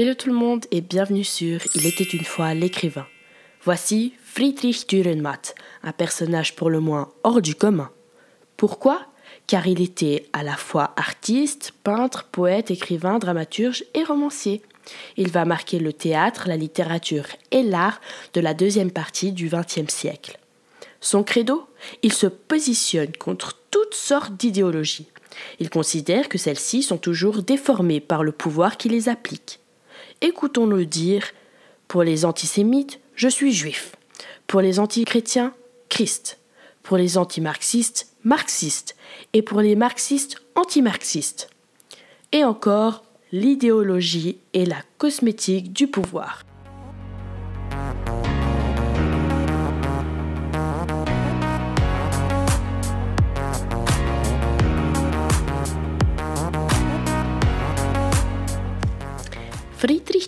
le tout le monde est bienvenu sur Il était une fois l'écrivain. Voici Friedrich Dürrenmatt, un personnage pour le moins hors du commun. Pourquoi Car il était à la fois artiste, peintre, poète, écrivain, dramaturge et romancier. Il va marquer le théâtre, la littérature et l'art de la deuxième partie du XXe siècle. Son credo Il se positionne contre toutes sortes d'idéologies. Il considère que celles-ci sont toujours déformées par le pouvoir qui les applique écoutons-le dire Pour les antisémites, je suis juif. Pour les antichrétiens, Christ. Pour les antimarxistes, marxiste. Et pour les marxistes, anti-marxistes. Et encore, l'idéologie est la cosmétique du pouvoir.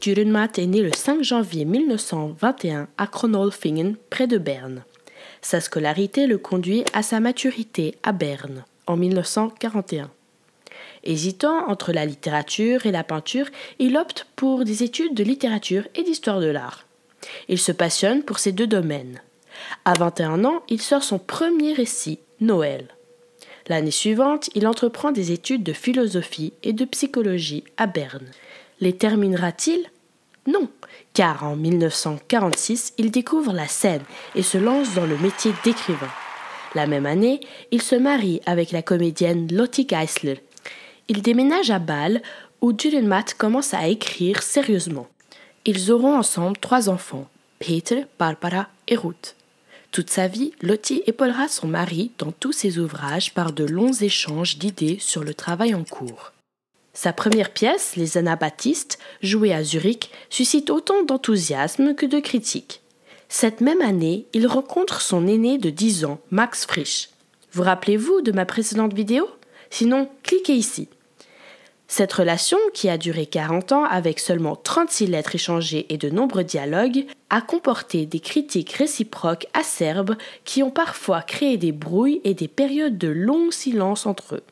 Dürrenmatt est né le 5 janvier 1921 à Kronolfingen, près de Berne. Sa scolarité le conduit à sa maturité à Berne en 1941. Hésitant entre la littérature et la peinture, il opte pour des études de littérature et d'histoire de l'art. Il se passionne pour ces deux domaines. À 21 ans, il sort son premier récit, Noël. L'année suivante, il entreprend des études de philosophie et de psychologie à Berne. Les terminera-t-il Non, car en 1946, il découvre la scène et se lance dans le métier d'écrivain. La même année, il se marie avec la comédienne Lottie Geisler. Il déménage à Bâle, où Matt commence à écrire sérieusement. Ils auront ensemble trois enfants, Peter, Barbara et Ruth. Toute sa vie, Lottie épaulera son mari dans tous ses ouvrages par de longs échanges d'idées sur le travail en cours. Sa première pièce, Les Anabaptistes, jouée à Zurich, suscite autant d'enthousiasme que de critiques. Cette même année, il rencontre son aîné de 10 ans, Max Frisch. Vous rappelez-vous de ma précédente vidéo Sinon, cliquez ici. Cette relation, qui a duré 40 ans avec seulement 36 lettres échangées et de nombreux dialogues, a comporté des critiques réciproques acerbes qui ont parfois créé des brouilles et des périodes de long silence entre eux.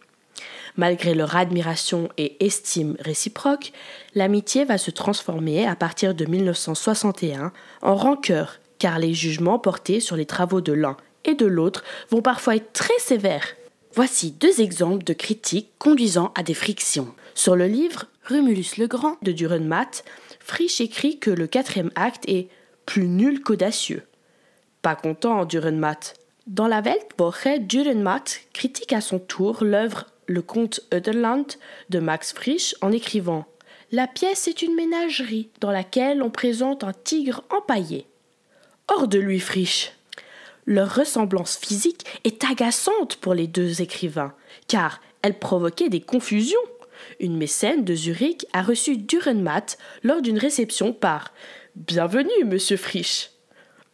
Malgré leur admiration et estime réciproque, l'amitié va se transformer à partir de 1961 en rancœur, car les jugements portés sur les travaux de l'un et de l'autre vont parfois être très sévères. Voici deux exemples de critiques conduisant à des frictions. Sur le livre Rumulus le Grand de Dürrenmatt, Frisch écrit que le quatrième acte est plus nul qu'audacieux. Pas content, Dürrenmatt. Dans la Welt Woche, critique à son tour l'œuvre le comte Oederland de Max Frisch en écrivant La pièce est une ménagerie dans laquelle on présente un tigre empaillé. Hors de lui, Frisch Leur ressemblance physique est agaçante pour les deux écrivains, car elle provoquait des confusions. Une mécène de Zurich a reçu Durenmatt lors d'une réception par Bienvenue, monsieur Frisch.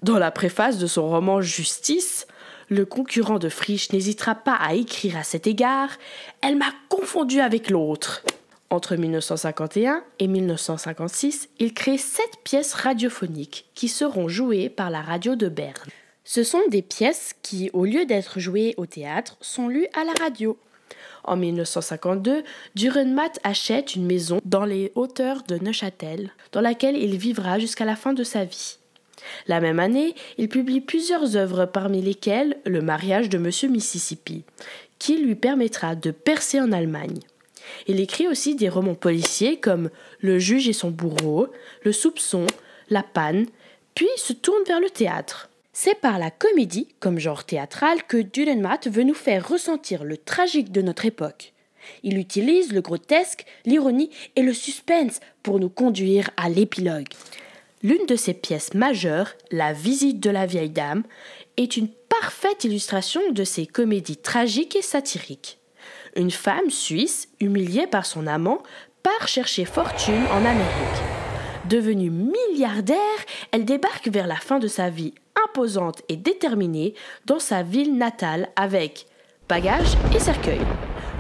Dans la préface de son roman Justice, le concurrent de Frisch n'hésitera pas à écrire à cet égard Elle m'a confondu avec l'autre. Entre 1951 et 1956, il crée sept pièces radiophoniques qui seront jouées par la radio de Berne. Ce sont des pièces qui, au lieu d'être jouées au théâtre, sont lues à la radio. En 1952, Dürrenmatt achète une maison dans les hauteurs de Neuchâtel, dans laquelle il vivra jusqu'à la fin de sa vie. La même année, il publie plusieurs œuvres parmi lesquelles Le mariage de Monsieur Mississippi, qui lui permettra de percer en Allemagne. Il écrit aussi des romans policiers comme Le juge et son bourreau, Le soupçon, La panne, puis se tourne vers le théâtre. C'est par la comédie, comme genre théâtral, que Dürrenmatt veut nous faire ressentir le tragique de notre époque. Il utilise le grotesque, l'ironie et le suspense pour nous conduire à l'épilogue. L'une de ses pièces majeures, La visite de la vieille dame, est une parfaite illustration de ses comédies tragiques et satiriques. Une femme suisse, humiliée par son amant, part chercher fortune en Amérique. Devenue milliardaire, elle débarque vers la fin de sa vie imposante et déterminée dans sa ville natale avec bagages et cercueil.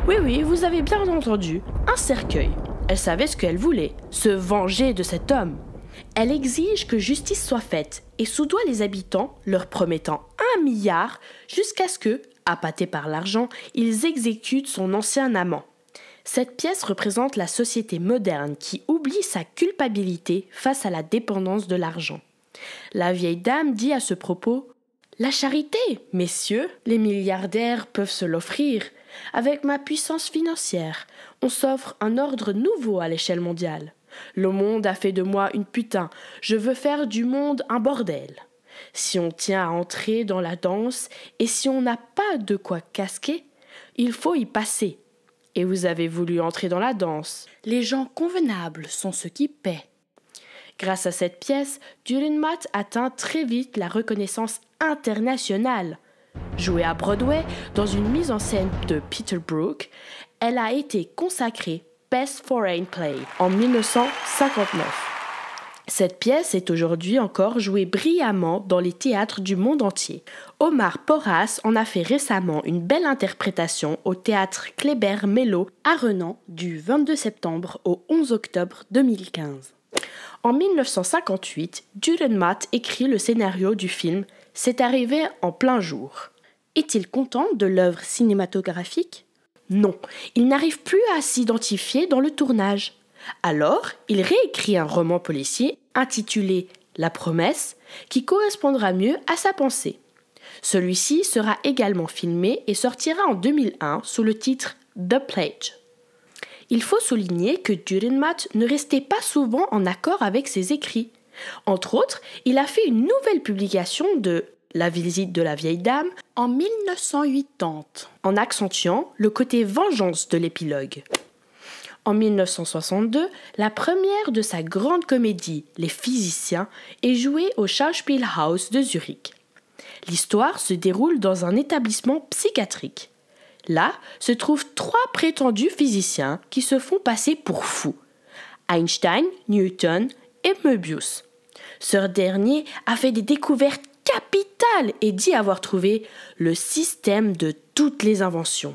Oui oui, vous avez bien entendu, un cercueil. Elle savait ce qu'elle voulait, se venger de cet homme. Elle exige que justice soit faite et soudoie les habitants, leur promettant un milliard, jusqu'à ce que, appâtés par l'argent, ils exécutent son ancien amant. Cette pièce représente la société moderne qui oublie sa culpabilité face à la dépendance de l'argent. La vieille dame dit à ce propos La charité, messieurs, les milliardaires peuvent se l'offrir. Avec ma puissance financière, on s'offre un ordre nouveau à l'échelle mondiale. Le monde a fait de moi une putain. Je veux faire du monde un bordel. Si on tient à entrer dans la danse et si on n'a pas de quoi casquer, il faut y passer. Et vous avez voulu entrer dans la danse. Les gens convenables sont ceux qui paient. Grâce à cette pièce, Mott atteint très vite la reconnaissance internationale. Jouée à Broadway dans une mise en scène de Peter Brook, elle a été consacrée Best Foreign Play en 1959. Cette pièce est aujourd'hui encore jouée brillamment dans les théâtres du monde entier. Omar Porras en a fait récemment une belle interprétation au théâtre Kléber Mello à Renan du 22 septembre au 11 octobre 2015. En 1958, Dürrenmatt écrit le scénario du film C'est arrivé en plein jour. Est-il content de l'œuvre cinématographique non, il n'arrive plus à s'identifier dans le tournage. Alors, il réécrit un roman policier intitulé La promesse, qui correspondra mieux à sa pensée. Celui-ci sera également filmé et sortira en 2001 sous le titre The Pledge. Il faut souligner que Dürrenmatt ne restait pas souvent en accord avec ses écrits. Entre autres, il a fait une nouvelle publication de la visite de la vieille dame en 1980, en accentuant le côté vengeance de l'épilogue. En 1962, la première de sa grande comédie, Les Physiciens, est jouée au Schauspielhaus de Zurich. L'histoire se déroule dans un établissement psychiatrique. Là se trouvent trois prétendus physiciens qui se font passer pour fous. Einstein, Newton et Möbius. Ce dernier a fait des découvertes capital est dit avoir trouvé le système de toutes les inventions.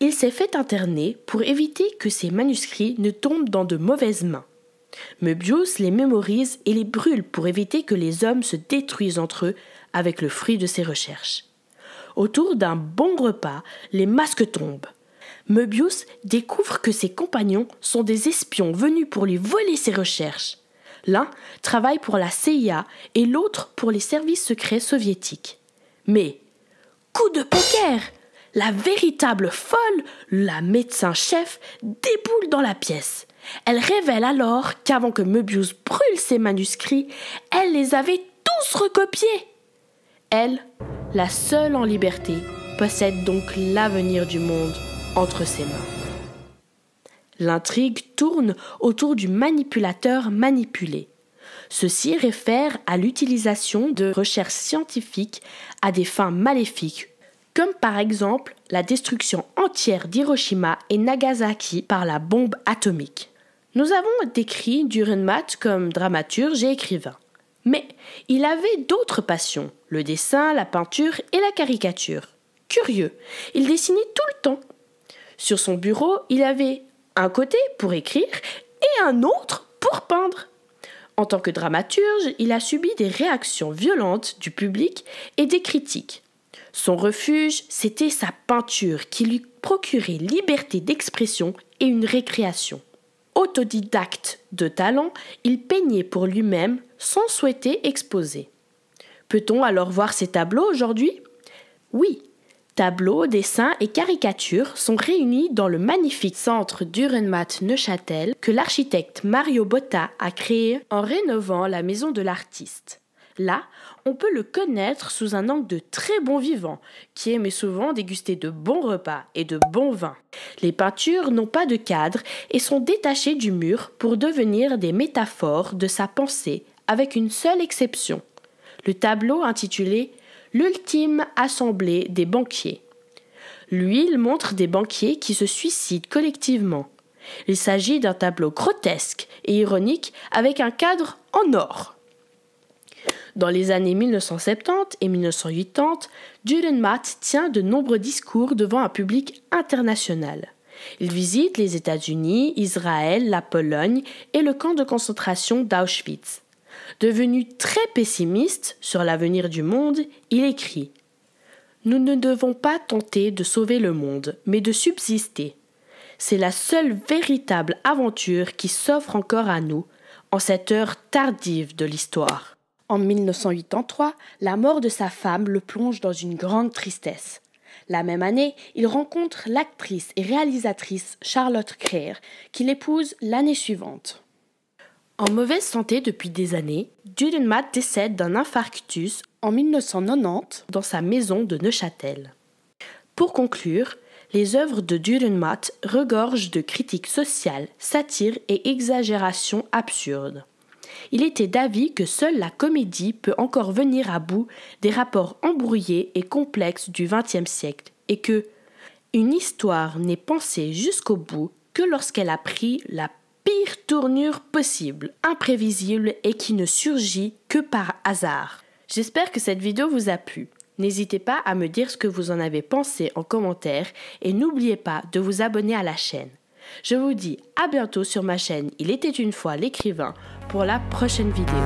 Il s'est fait interner pour éviter que ses manuscrits ne tombent dans de mauvaises mains. Möbius les mémorise et les brûle pour éviter que les hommes se détruisent entre eux avec le fruit de ses recherches. Autour d'un bon repas, les masques tombent. Möbius découvre que ses compagnons sont des espions venus pour lui voler ses recherches. L'un travaille pour la CIA et l'autre pour les services secrets soviétiques. Mais, coup de poker La véritable folle, la médecin-chef, déboule dans la pièce. Elle révèle alors qu'avant que Möbius brûle ses manuscrits, elle les avait tous recopiés. Elle, la seule en liberté, possède donc l'avenir du monde entre ses mains. L'intrigue tourne autour du manipulateur manipulé. Ceci réfère à l'utilisation de recherches scientifiques à des fins maléfiques, comme par exemple la destruction entière d'Hiroshima et Nagasaki par la bombe atomique. Nous avons décrit Durenmat comme dramaturge et écrivain. Mais il avait d'autres passions, le dessin, la peinture et la caricature. Curieux, il dessinait tout le temps. Sur son bureau, il avait un côté pour écrire et un autre pour peindre. En tant que dramaturge, il a subi des réactions violentes du public et des critiques. Son refuge, c'était sa peinture qui lui procurait liberté d'expression et une récréation. Autodidacte de talent, il peignait pour lui-même sans souhaiter exposer. Peut-on alors voir ses tableaux aujourd'hui Oui, Tableaux, dessins et caricatures sont réunis dans le magnifique centre d'Urenmatt-Neuchâtel que l'architecte Mario Botta a créé en rénovant la maison de l'artiste. Là, on peut le connaître sous un angle de très bon vivant, qui aimait souvent déguster de bons repas et de bons vins. Les peintures n'ont pas de cadre et sont détachées du mur pour devenir des métaphores de sa pensée, avec une seule exception. Le tableau intitulé l'ultime assemblée des banquiers. L'huile montre des banquiers qui se suicident collectivement. Il s'agit d'un tableau grotesque et ironique avec un cadre en or. Dans les années 1970 et 1980, Dürrenmatt tient de nombreux discours devant un public international. Il visite les États-Unis, Israël, la Pologne et le camp de concentration d'Auschwitz. Devenu très pessimiste sur l'avenir du monde, il écrit Nous ne devons pas tenter de sauver le monde, mais de subsister. C'est la seule véritable aventure qui s'offre encore à nous en cette heure tardive de l'histoire. En 1983, la mort de sa femme le plonge dans une grande tristesse. La même année, il rencontre l'actrice et réalisatrice Charlotte Creer, qu'il épouse l'année suivante. En mauvaise santé depuis des années, Dudenmat décède d'un infarctus en 1990 dans sa maison de Neuchâtel. Pour conclure, les œuvres de Dürrenmatt regorgent de critiques sociales, satires et exagérations absurdes. Il était d'avis que seule la comédie peut encore venir à bout des rapports embrouillés et complexes du XXe siècle, et que une histoire n'est pensée jusqu'au bout que lorsqu'elle a pris la pire tournure possible, imprévisible et qui ne surgit que par hasard. J'espère que cette vidéo vous a plu. N'hésitez pas à me dire ce que vous en avez pensé en commentaire et n'oubliez pas de vous abonner à la chaîne. Je vous dis à bientôt sur ma chaîne Il était une fois l'écrivain pour la prochaine vidéo.